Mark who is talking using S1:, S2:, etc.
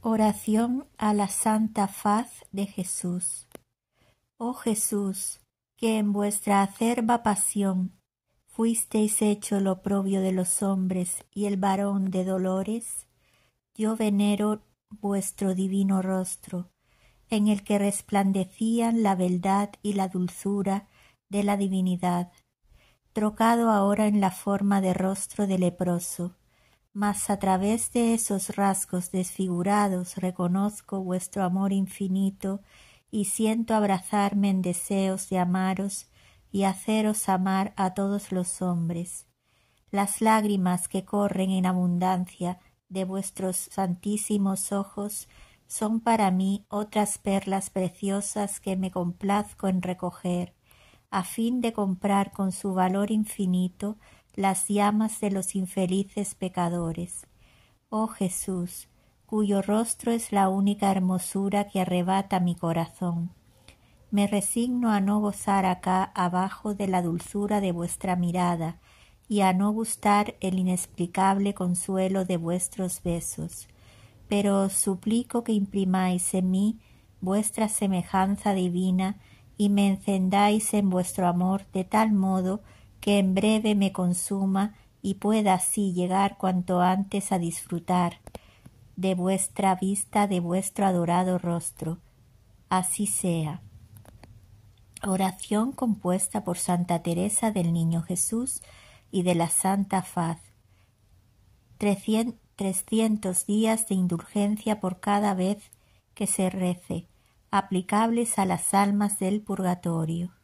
S1: Oración a la Santa Faz de Jesús. Oh Jesús, que en vuestra acerba pasión fuisteis hecho el oprobio de los hombres y el varón de dolores, yo venero vuestro divino rostro, en el que resplandecían la beldad y la dulzura de la divinidad, trocado ahora en la forma de rostro de leproso mas a través de esos rasgos desfigurados reconozco vuestro amor infinito y siento abrazarme en deseos de amaros y haceros amar a todos los hombres. Las lágrimas que corren en abundancia de vuestros santísimos ojos son para mí otras perlas preciosas que me complazco en recoger, a fin de comprar con su valor infinito las llamas de los infelices pecadores. Oh Jesús, cuyo rostro es la única hermosura que arrebata mi corazón. Me resigno a no gozar acá abajo de la dulzura de vuestra mirada y a no gustar el inexplicable consuelo de vuestros besos. Pero os suplico que imprimáis en mí vuestra semejanza divina y me encendáis en vuestro amor de tal modo que en breve me consuma y pueda así llegar cuanto antes a disfrutar de vuestra vista de vuestro adorado rostro. Así sea. Oración compuesta por Santa Teresa del Niño Jesús y de la Santa Faz. 300 días de indulgencia por cada vez que se rece, aplicables a las almas del purgatorio.